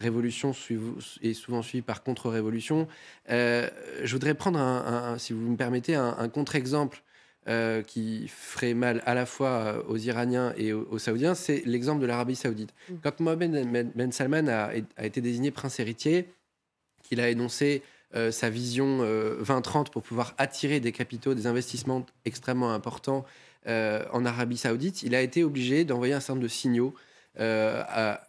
révolution est souvent suivie par contre-révolution. Euh, je voudrais prendre, un, si vous me permettez, un, contre-exemple euh, qui ferait mal à la fois euh, aux Iraniens et aux, Saoudiens, c'est l'exemple de l'Arabie saoudite. Mmh. Quand Mohamed Ben, ben Salman a, été désigné prince héritier, qu'il a énoncé sa vision 2030 pour pouvoir attirer des capitaux, des investissements extrêmement importants en Arabie saoudite, il a été obligé d'envoyer un certain nombre de signaux à,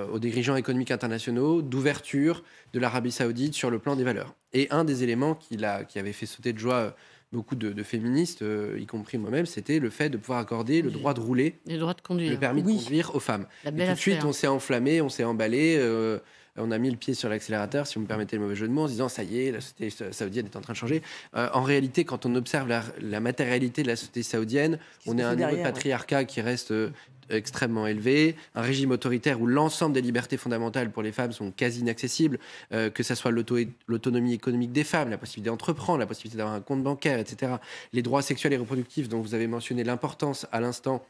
euh, aux dirigeants économiques internationaux d'ouverture de l'Arabie saoudite sur le plan des valeurs. Et un des éléments qui, a, qui avait fait sauter de joie euh, beaucoup de, féministes, euh, y compris moi-même, c'était le fait de pouvoir accorder le droit de rouler, le, droit de conduire. permis de conduire aux femmes. Et tout de suite, on s'est enflammé, on s'est emballé. Euh, on a mis le pied sur l'accélérateur, si vous me permettez le mauvais jeu de mots, en disant ça y est, la société saoudienne est en train de changer. Euh, en réalité, quand on observe la, matérialité de la société saoudienne, on est un niveau de patriarcat qui reste euh, extrêmement élevé, un régime autoritaire où l'ensemble des libertés fondamentales pour les femmes sont quasi inaccessibles, que ce soit l'autonomie économique des femmes, la possibilité d'entreprendre, la possibilité d'avoir un compte bancaire, etc. Les droits sexuels et reproductifs dont vous avez mentionné l'importance à l'instant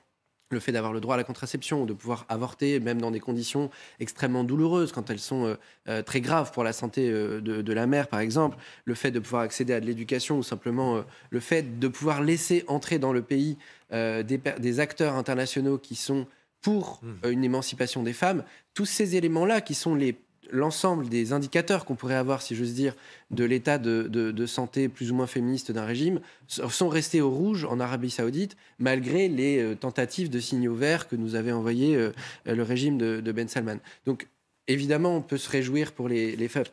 le fait d'avoir le droit à la contraception, de pouvoir avorter, même dans des conditions extrêmement douloureuses, quand elles sont euh, euh, très graves pour la santé euh, de, la mère, par exemple, le fait de pouvoir accéder à de l'éducation, ou simplement le fait de pouvoir laisser entrer dans le pays des, acteurs internationaux qui sont pour mmh. une émancipation des femmes, tous ces éléments-là qui sont les l'ensemble des indicateurs qu'on pourrait avoir, si j'ose dire, de l'état de, santé plus ou moins féministe d'un régime sont restés au rouge en Arabie saoudite, malgré les euh, tentatives de signaux verts que nous avait envoyé euh, le régime de, Ben Salman. Donc, évidemment, on peut se réjouir pour les, femmes,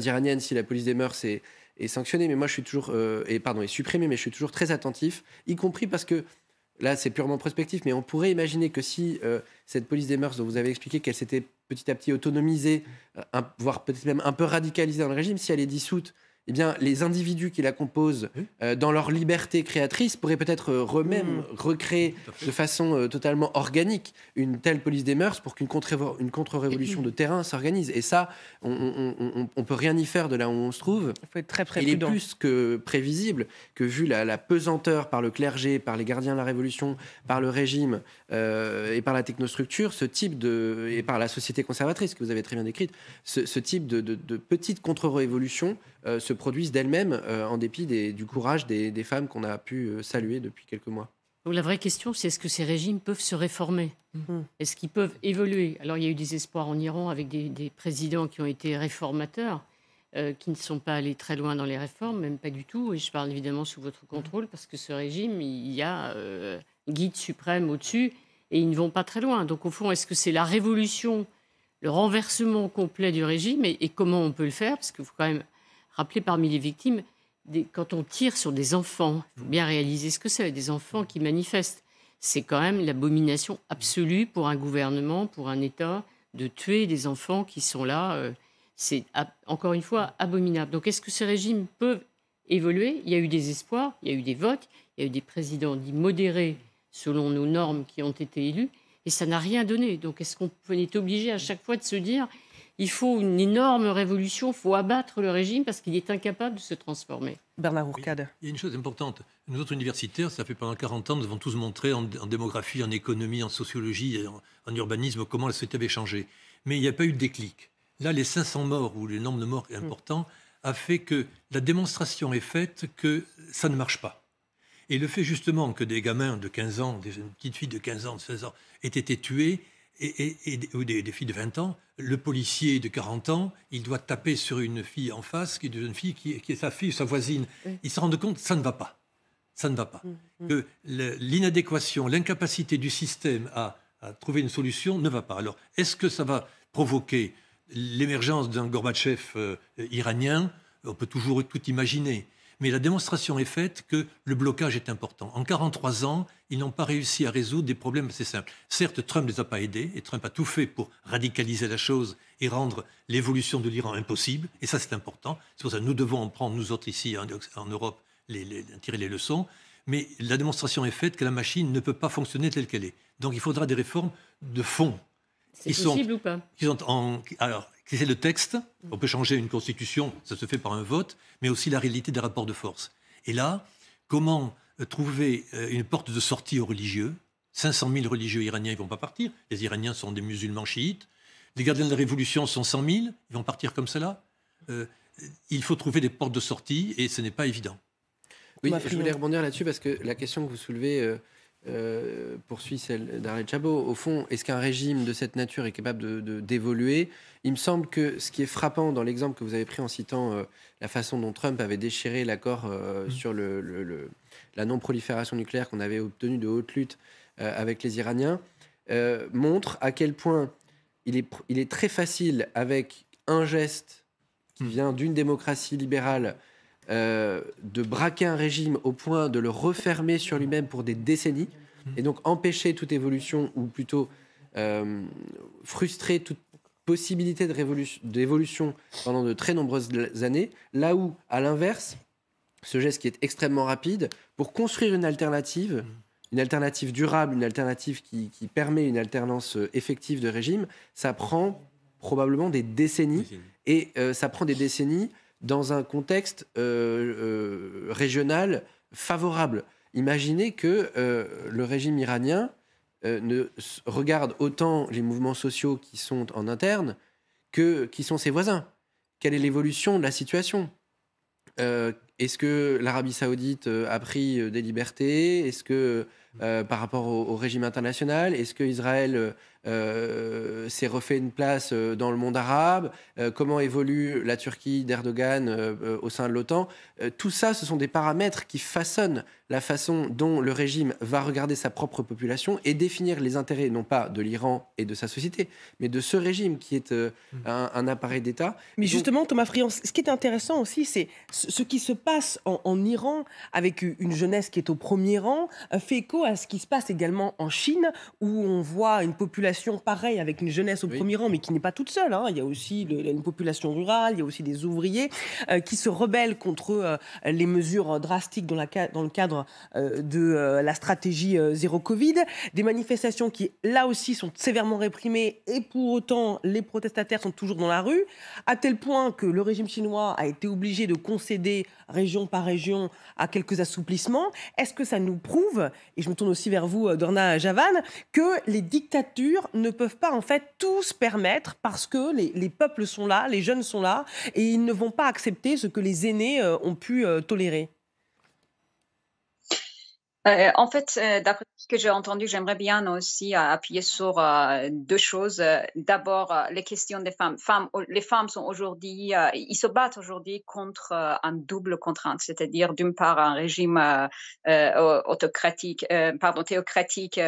iraniennes si la police des mœurs est, sanctionnée, mais moi je suis toujours, euh, et pardon, est supprimée, mais je suis toujours très attentif, y compris parce que là c'est purement prospectif, mais on pourrait imaginer que si euh, cette police des mœurs dont vous avez expliqué qu'elle s'était petit à petit autonomisée, euh, voire peut-être même un peu radicalisée dans le régime, si elle est dissoute eh bien, les individus qui la composent, euh, dans leur liberté créatrice, pourraient peut-être eux-mêmes hmm. recréer de façon euh, totalement organique une telle police des mœurs pour qu'une contre-révolution de terrain s'organise. Et ça, on ne peut rien y faire de là où on se trouve. Il très est plus que prévisible que vu la, pesanteur par le clergé, par les gardiens de la Révolution, par le régime, euh, et par la technostructure, ce type de, et par la société conservatrice que vous avez très bien décrite, ce, type de, de, petites contre-révolutions euh, se produisent d'elles-mêmes euh, en dépit du courage des, femmes qu'on a pu saluer depuis quelques mois. la vraie question, c'est est-ce que ces régimes peuvent se réformer hmm. Est-ce qu'ils peuvent évoluer Alors il y a eu des espoirs en Iran avec des présidents qui ont été réformateurs. Euh, qui ne sont pas allés très loin dans les réformes, même pas du tout. Et je parle évidemment sous votre mmh. contrôle parce que ce régime, il y a euh, guide suprême au-dessus et ils ne vont pas très loin. Donc au fond, est-ce que c'est la révolution, le renversement complet du régime et, comment on peut le faire Parce qu'il faut quand même rappeler parmi les victimes, quand on tire sur des enfants, il faut bien réaliser ce que c'est, des enfants qui manifestent. C'est quand même l'abomination absolue pour un gouvernement, pour un État, de tuer des enfants qui sont là. Euh, c'est encore une fois abominable. Donc est-ce que ces régimes peuvent évoluer Il y a eu des espoirs, il y a eu des votes, il y a eu des présidents dits modérés selon nos normes qui ont été élus, et ça n'a rien donné. Donc est-ce qu'on est obligé à chaque fois de se dire il faut une énorme révolution, il faut abattre le régime parce qu'il est incapable de se transformer. Bernard Il y a une chose importante. Nous autres universitaires, ça fait pendant 40 ans, nous avons tous montré en, démographie, en économie, en sociologie, en, urbanisme, comment la société avait changé. Mais il n'y a pas eu de déclic. Là, les 500 morts ou le nombre de morts mm. important a fait que la démonstration est faite que ça ne marche pas. Et le fait justement que des gamins de 15 ans, des petites filles de 15 ans, de 16 ans, aient été tuées, et, ou des, filles de 20 ans, le policier de 40 ans, il doit taper sur une fille en face, qui est une fille, qui, est sa fille, sa voisine. Il se rend compte, ça ne va pas. Ça ne va pas. Mm, mm. Que l'inadéquation, l'incapacité du système à, trouver une solution ne va pas. Alors, est-ce que ça va provoquer l'émergence d'un Gorbatchev euh, iranien, on peut toujours tout imaginer. Mais la démonstration est faite que le blocage est important. En 43 ans, ils n'ont pas réussi à résoudre des problèmes assez simples. Certes, Trump ne les a pas aidés, et Trump a tout fait pour radicaliser la chose et rendre l'évolution de l'Iran impossible, et ça c'est important. C'est pour ça que nous devons en prendre, nous autres ici en Europe, les, tirer les leçons. Mais la démonstration est faite que la machine ne peut pas fonctionner telle qu'elle est. Donc il faudra des réformes de fond, c'est possible sont, ou pas Alors, c'est le texte. On peut changer une constitution, ça se fait par un vote, mais aussi la réalité des rapports de force. Et là, comment euh, trouver euh, une porte de sortie aux religieux 500 000 religieux iraniens, ils vont pas partir. Les Iraniens sont des musulmans chiites. Les gardiens de la Révolution sont 100 000, ils vont partir comme cela. Euh, il faut trouver des portes de sortie et ce n'est pas évident. Oui, je voulais rebondir là-dessus parce que la question que vous soulevez euh, poursuit celle d'Arrêt Chabot. Au fond, est-ce qu'un régime de cette nature est capable d'évoluer de, Il me semble que ce qui est frappant dans l'exemple que vous avez pris en citant euh, la façon dont Trump avait déchiré l'accord euh, mmh. sur la non-prolifération nucléaire qu'on avait obtenu de haute lutte avec les Iraniens, montre à quel point il est, très facile avec un geste qui mmh. vient d'une démocratie libérale euh, de braquer un régime au point de le refermer sur lui-même pour des décennies, mhm. et donc empêcher toute évolution, ou plutôt euh, frustrer toute possibilité d'évolution pendant de très nombreuses années, là où, à l'inverse, ce geste qui est extrêmement rapide, pour construire une alternative, mhm. une alternative durable, une alternative qui, permet une alternance euh, effective de régime, ça prend probablement des décennies. Et ça prend des décennies dans un contexte euh, euh, régional favorable. Imaginez que euh, le régime iranien ne regarde autant les mouvements sociaux qui sont en interne que qui sont ses voisins. Quelle est l'évolution de la situation Est-ce que l'Arabie saoudite a pris des libertés Est-ce que par rapport au, au régime international, est-ce que Israël s'est euh, refait une place euh, dans le monde arabe, euh, comment évolue la Turquie d'Erdogan au sein de l'OTAN. tout ça, ce sont des paramètres qui façonnent la façon dont le régime va regarder sa propre population et définir les intérêts, non pas de l'Iran et de sa société, mais de ce régime qui est un, appareil d'État. Mais justement, Thomas Friand, ce qui est intéressant aussi, c'est ce qui se passe en, en, Iran, avec une jeunesse qui est au premier rang, fait écho à ce qui se passe également en Chine, où on voit une population pareille pareil, avec une jeunesse au premier rang, mais qui n'est pas toute seule. Hein. Il y a aussi une population rurale, il y a aussi des ouvriers euh, qui se rebellent contre euh, les mesures drastiques dans, la, dans le cadre euh, de la stratégie zéro Covid. Des manifestations qui, là aussi, sont sévèrement réprimées et pour autant, les protestataires sont toujours dans la rue, à tel point que le régime chinois a été obligé de concéder région par région à quelques assouplissements. Est-ce que ça nous prouve, et je me tourne aussi vers vous, Dorna Javan, que les dictatures ne peuvent pas en fait tous permettre parce que les, peuples sont là, les jeunes sont là et ils ne vont pas accepter ce que les aînés euh, ont pu euh, tolérer euh, en fait, euh, d'après ce que j'ai entendu, j'aimerais bien aussi euh, appuyer sur deux choses. D'abord, les questions des femmes. les femmes sont aujourd'hui, ils se battent aujourd'hui contre un double contrainte, c'est-à-dire d'une part un régime autocratique, pardon, théocratique,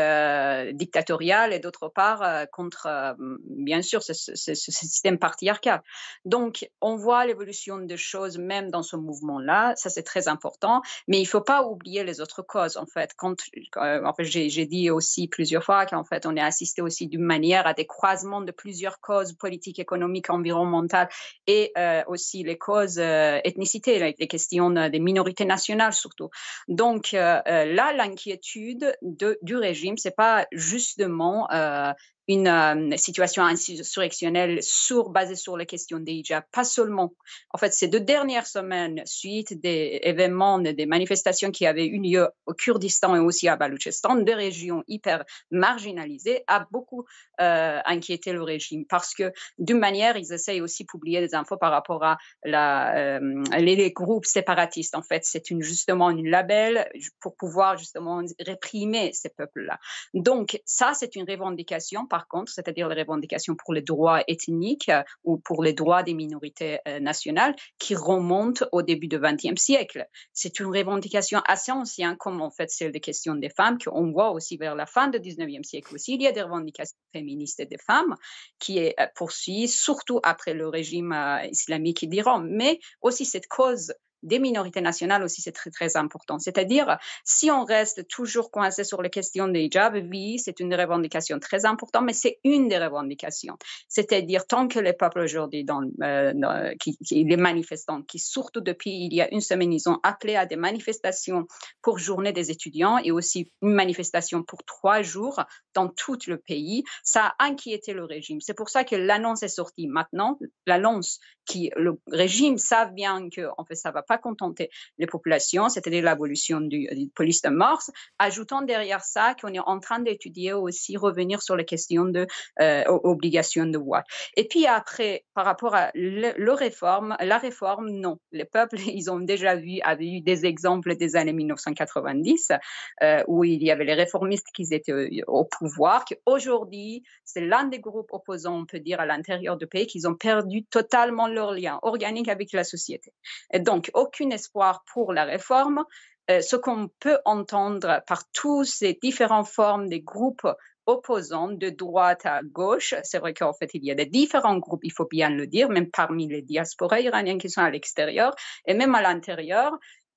dictatorial, et d'autre part contre, bien sûr, ce, système patriarcal. Donc, on voit l'évolution des choses même dans ce mouvement-là. Ça, c'est très important. Mais il ne faut pas oublier les autres causes fait, euh, en fait j'ai dit aussi plusieurs fois qu'en fait, on est assisté aussi d'une manière à des croisements de plusieurs causes politiques, économiques, environnementales et euh, aussi les causes euh, ethnicité, les questions des minorités nationales surtout. Donc euh, là, l'inquiétude du régime, c'est pas justement une euh, situation insurrectionnelle sur, basée sur la question des hijabs, pas seulement. En fait, ces deux dernières semaines, suite des événements, des manifestations qui avaient eu lieu au Kurdistan et aussi à Baloutchistan, deux régions hyper marginalisées, a beaucoup euh, inquiété le régime parce que d'une manière, ils essayent aussi de publier des infos par rapport à la, euh, les, les, groupes séparatistes. En fait, c'est une, justement une label pour pouvoir justement réprimer ces peuples-là. Donc, ça, c'est une revendication. Par contre, c'est-à-dire les revendications pour les droits ethniques euh, ou pour les droits des minorités euh, nationales, qui remontent au début du XXe siècle. C'est une revendication assez ancienne, comme en fait celle des questions des femmes, qu'on voit aussi vers la fin du XIXe siècle aussi. Il y a des revendications féministes des femmes qui est euh, poursuivies surtout après le régime islamique d'Iran, mais aussi cette cause des minorités nationales aussi, c'est très, très important. C'est-à-dire, si on reste toujours coincé sur les questions des jobs oui, c'est une revendication très importante, mais c'est une des revendications. C'est-à-dire, tant que les peuples aujourd'hui, dans, euh, qui, les manifestants, qui surtout depuis il y a une semaine, ils ont appelé à des manifestations pour journée des étudiants et aussi une manifestation pour trois jours dans tout le pays, ça a inquiété le régime. C'est pour ça que l'annonce est sortie maintenant, l'annonce qui, le régime savent bien que, en fait, ça va pas contenter les populations, c'est-à-dire l'évolution du, police de mars ajoutant derrière ça qu'on est en train d'étudier aussi revenir sur les questions de euh, de voix. Et puis après, par rapport à le, réforme, la réforme, non. Les peuples, ils ont déjà vu, avaient eu des exemples des années 1990 euh, où il y avait les réformistes qui étaient euh, au pouvoir, qui aujourd'hui, c'est l'un des groupes opposants, on peut dire, à l'intérieur du pays, qu'ils ont perdu totalement leur lien organique avec la société. Et donc, aucun espoir pour la réforme, euh, ce qu'on peut entendre par toutes ces différentes formes des groupes opposants de droite à gauche, c'est vrai qu'en fait, il y a des différents groupes, il faut bien le dire, même parmi les diasporas iraniens qui sont à l'extérieur et même à l'intérieur,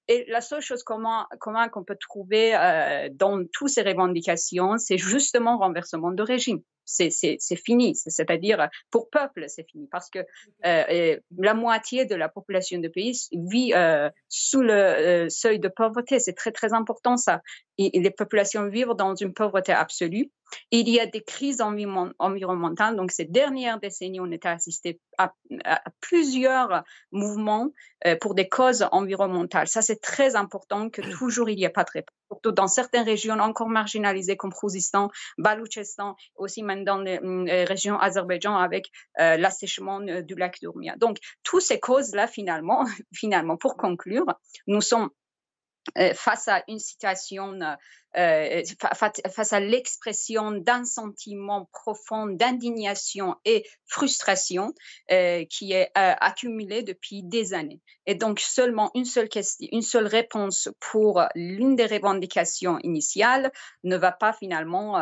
et la seule chose commune commun qu'on peut trouver euh, dans toutes ces revendications, c'est justement renversement de régime. C'est, c'est, c'est fini, c'est-à-dire pour peuple, c'est fini, parce que euh, la moitié de la population du pays vit euh, sous le euh, seuil de pauvreté. C'est très très important ça et les populations vivent dans une pauvreté absolue. Il y a des crises environnementales. Donc, ces dernières décennies, on a assisté à, plusieurs mouvements euh, pour des causes environnementales. Ça, c'est très important que mm. toujours il n'y ait pas de réponse, surtout dans certaines régions encore marginalisées comme Khuzistan, Baloutchistan, aussi même dans les mm, régions Azerbaïdjan avec euh, l'assèchement euh, du lac d'Urmia. Donc, toutes ces causes-là, finalement, finalement, pour conclure, nous sommes euh, face à une situation, euh, euh, face à l'expression d'un sentiment profond d'indignation et frustration qui est accumulé depuis des années. Et donc seulement une seule question, une seule réponse pour l'une des revendications initiales ne va pas finalement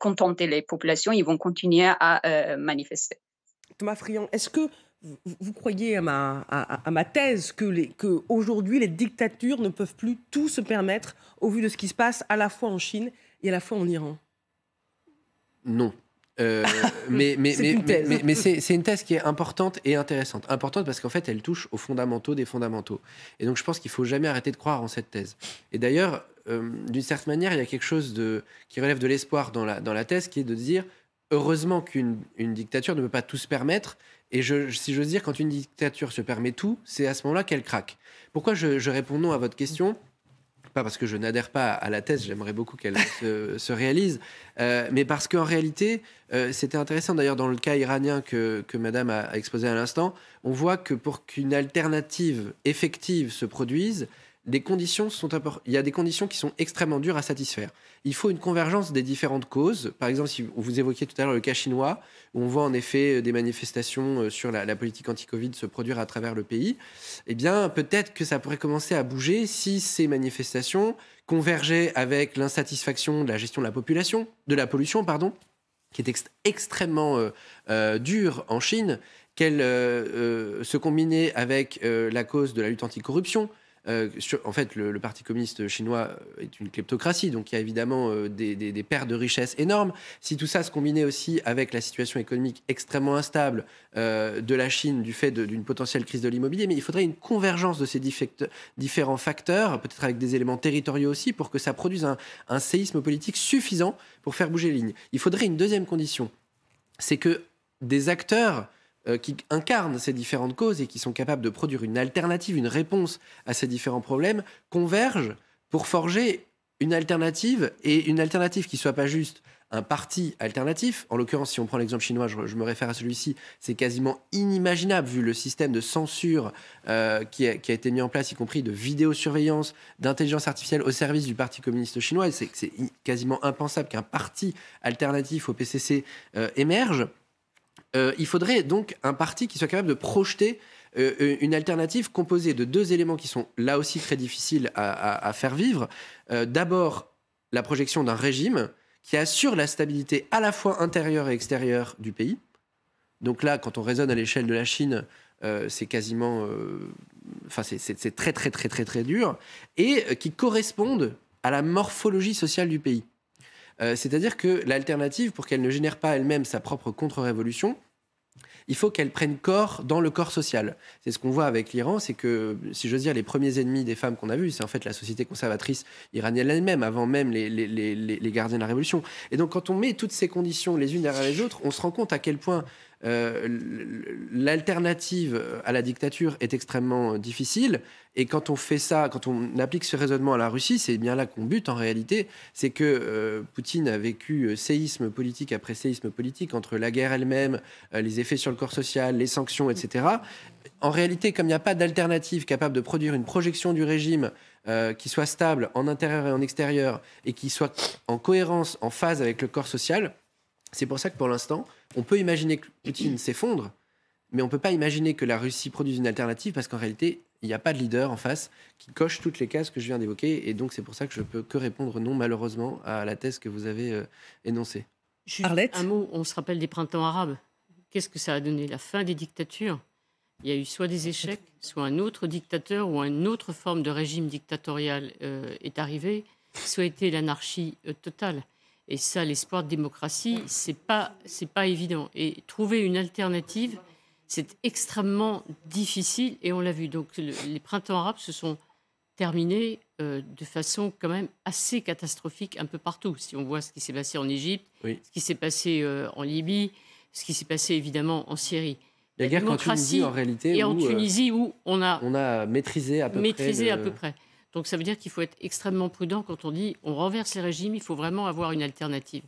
contenter les populations. Ils vont continuer à manifester. Thomas Friand, est-ce que vous, croyez à ma, à, ma thèse que, les, que aujourd'hui les dictatures ne peuvent plus tout se permettre au vu de ce qui se passe à la fois en Chine et à la fois en Iran Non. Euh, mais mais, c'est une thèse, mais, une thèse qui est importante et intéressante. Importante parce qu'en fait, elle touche aux fondamentaux des fondamentaux. Et donc, je pense qu'il faut jamais arrêter de croire en cette thèse. Et d'ailleurs, euh, d'une certaine manière, il y a quelque chose de, qui relève de l'espoir dans la, dans la thèse, qui est de dire, heureusement qu'une dictature ne peut pas tout se permettre, et je, si j'ose dire, quand une dictature se permet tout, c'est à ce moment-là qu'elle craque. Pourquoi je, réponds non à votre question pas parce que je n'adhère pas à la thèse, j'aimerais beaucoup qu'elle se, réalise, euh, mais parce qu'en réalité, euh, c'était intéressant d'ailleurs dans le cas iranien que Madame a exposé à l'instant, on voit que pour qu'une alternative effective se produise, conditions sont il y a des conditions qui sont extrêmement dures à satisfaire. Il faut une convergence des différentes causes. Par exemple, si vous évoquiez tout à l'heure le cas chinois, où on voit en effet euh, des manifestations euh, sur la, politique anti-Covid se produire à travers le pays, eh bien, peut-être que ça pourrait commencer à bouger si ces manifestations convergeaient avec l'insatisfaction de la gestion de la population, de la pollution, pardon, qui est extrêmement euh, dure en Chine, qu'elle se combinait avec la cause de la lutte anti corruption euh, en fait, le, Parti communiste chinois euh, est une kleptocratie, donc il y a évidemment euh, des, pertes de richesses énormes. Si tout ça se combinait aussi avec la situation économique extrêmement instable de la Chine du fait d'une potentielle crise de l'immobilier, mais il faudrait une convergence de ces différents facteurs, peut-être avec des éléments territoriaux aussi, pour que ça produise un, un séisme politique suffisant pour faire bouger les lignes. Il faudrait une deuxième condition, c'est que des acteurs euh, qui incarnent ces différentes causes et qui sont capables de produire une alternative, une réponse à ces différents problèmes, convergent pour forger une alternative et une alternative qui soit pas juste un parti alternatif. En l'occurrence, si on prend l'exemple chinois, je, me réfère à celui-ci, c'est quasiment inimaginable vu le système de censure euh, qui, a, été mis en place, y compris de vidéosurveillance, d'intelligence artificielle au service du Parti communiste chinois. C'est quasiment impensable qu'un parti alternatif au PCC euh, émerge. Euh, il faudrait donc un parti qui soit capable de projeter euh, une alternative composée de deux éléments qui sont là aussi très difficiles à, faire vivre. Euh, d'abord, la projection d'un régime qui assure la stabilité à la fois intérieure et extérieure du pays. Donc là, quand on raisonne à l'échelle de la Chine, c'est quasiment... Enfin, c'est très, très, très, très, très dur. Et qui correspondent à la morphologie sociale du pays. Euh, c'est-à-dire que l'alternative, pour qu'elle ne génère pas elle-même sa propre contre-révolution, il faut qu'elle prenne corps dans le corps social. C'est ce qu'on voit avec l'Iran, c'est que, si j'ose dire, les premiers ennemis des femmes qu'on a vus, c'est en fait la société conservatrice iranienne elle-même, avant même les, les, gardiens de la révolution. Et donc, quand on met toutes ces conditions les unes derrière les autres, on se rend compte à quel point euh, l'alternative à la dictature est extrêmement difficile. Et quand on fait ça, quand on applique ce raisonnement à la Russie, c'est bien là qu'on bute en réalité. C'est que euh, Poutine a vécu euh, séisme politique après séisme politique entre la guerre elle-même, les effets sur le corps social, les sanctions, etc. En réalité, comme il n'y a pas d'alternative capable de produire une projection du régime qui soit stable en intérieur et en extérieur et qui soit en cohérence, en phase avec le corps social, c'est pour ça que pour l'instant, on peut imaginer que Poutine s'effondre, mais on ne peut pas imaginer que la Russie produise une alternative parce qu'en réalité, il n'y a pas de leader en face qui coche toutes les cases que je viens d'évoquer. Et donc, c'est pour ça que je ne peux que répondre non, malheureusement, à la thèse que vous avez euh, énoncée. Arlette un mot, on se rappelle des printemps arabes. Qu'est-ce que ça a donné La fin des dictatures. Il y a eu soit des échecs, soit un autre dictateur ou une autre forme de régime dictatorial euh, est arrivé, soit été l'anarchie euh, totale. Et ça, l'espoir de démocratie, c'est pas, pas évident. Et trouver une alternative, c'est extrêmement difficile. Et on l'a vu. Donc, les printemps arabes se sont terminés euh, de façon quand même assez catastrophique un peu partout. Si on voit ce qui s'est passé en Égypte, ce qui s'est passé euh, en Libye, ce qui s'est passé évidemment en Syrie. La, démocratie guerre en Tunisie, en réalité. Et en euh, Tunisie, où on a, maîtrisé à peu à peu près. Donc ça veut dire qu'il faut être extrêmement prudent quand on dit on renverse les régimes, il faut vraiment avoir une alternative.